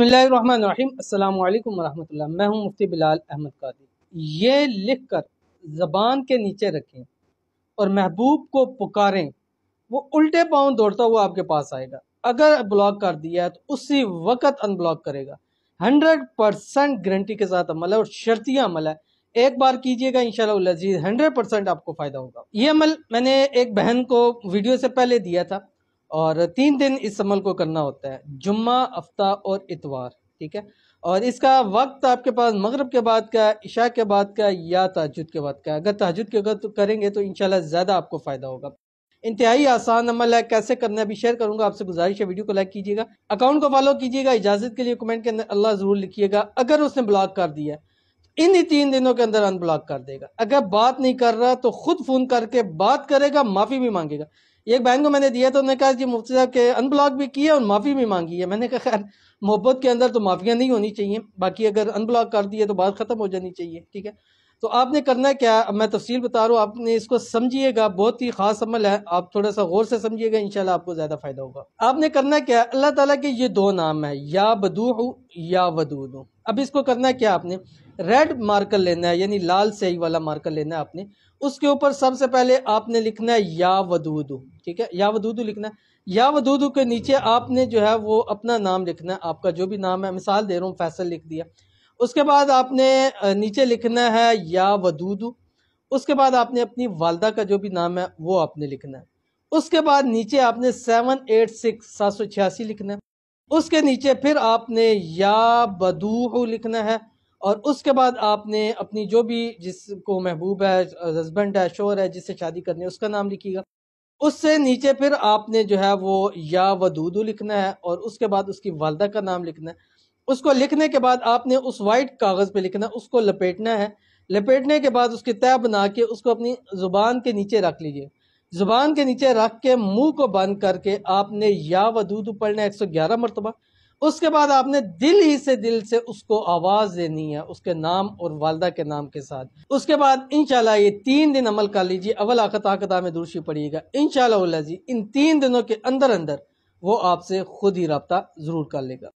बसमीम अल्लाम मैं हूं मुफ्ती बिलाल अहमद कादी ये लिख कर ज़बान के नीचे रखें और महबूब को पुकारें वो उल्टे पाँव दौड़ता हुआ आपके पास आएगा अगर ब्लॉक कर दिया है तो उसी वक्त अनब्लॉक करेगा हंड्रेड परसेंट गारंटी के साथ अमल है और शर्तिया अमल है एक बार कीजिएगा इन लजीज हंड्रेड परसेंट आपको फ़ायदा होगा ये अमल मैंने एक बहन को वीडियो से पहले दिया था और तीन दिन इस अमल को करना होता है जुम्मा हफ्ता और इतवार ठीक है और इसका वक्त आपके पास मगरब के बाद का इशा के बाद का या तहजद के बाद का अगर तहजद के अगर करेंगे तो इनशाला ज़्यादा आपको फ़ायदा होगा इंतहाई आसान अमल है कैसे करना है अभी शेयर करूंगा आपसे गुजारिश है वीडियो को लाइक कीजिएगा अकाउंट को फॉलो कीजिएगा इजाजत के लिए कमेंट के अंदर अल्लाह ज़रूर लिखिएगा अगर उसने ब्लॉक कर दिया तो इन ही तीन दिनों के अंदर अनब्लॉक कर देगा अगर बात नहीं कर रहा तो खुद फ़ोन करके बात करेगा माफ़ी भी मांगेगा एक बहन को मैंने दिया तो उन्होंने कहा कि मुफ्ती साहब के अनब्लॉक भी किया और माफ़ी भी मांगी है मैंने कहा खैर मोहब्बत के अंदर तो माफ़ियाँ नहीं होनी चाहिए बाकी अगर अनब्लॉक कर दिए तो बात ख़त्म हो जानी चाहिए ठीक है तो आपने करना क्या मैं तफसील बता रहा हूँ आपने इसको समझिएगा बहुत ही खास अमल है आप थोड़ा सा गौर से समझिएगा इनशाला आपको ज़्यादा फ़ायदा होगा आपने करना क्या अल्लाह ताला के ये दो नाम है या बदूह या वदूद अब इसको करना क्या आपने रेड मार्कर लेना है यानी लाल स्याही वाला मार्कर लेना है आपने उसके ऊपर सबसे पहले आपने लिखना है या वदूदू ठीक है या वदूदू लिखना है या वदूदू के नीचे आपने जो है वो अपना नाम लिखना है आपका जो भी नाम है मिसाल दे रहा हूँ फैसल लिख दिया उसके बाद आपने नीचे लिखना है या वदूदू उसके बाद आपने अपनी वालदा का जो भी नाम है वो आपने लिखना है उसके बाद नीचे आपने सेवन एट सिक्स सात सौ छियासी लिखना है उसके नीचे फिर आपने या बदूह लिखना है और उसके बाद आपने अपनी जो भी जिसको महबूब है हस्बेंड है शोर है जिससे शादी करनी है उसका नाम लिखिएगा उससे नीचे फिर आपने जो है वो या वदूदू लिखना है और उसके बाद उसकी वालदा का नाम लिखना है उसको लिखने के बाद आपने उस वाइट कागज़ पे लिखना है उसको लपेटना है लपेटने के बाद उसकी तय बना के उसको अपनी ज़ुबान के नीचे रख लीजिए ज़ुबान के नीचे रख के मुंह को बंद करके आपने या वदूदू पढ़ना है एक सौ ग्यारह मरतबा उसके बाद आपने दिल ही से दिल से उसको आवाज़ देनी है उसके नाम और वालदा के नाम के साथ उसके बाद इनशाला ये तीन दिन अमल कर लीजिए अवल आखत कदा में दूरशी पड़िएगा इनशाला इन तीन दिनों के अंदर अंदर वो आपसे खुद ही रबता ज़रूर कर लेगा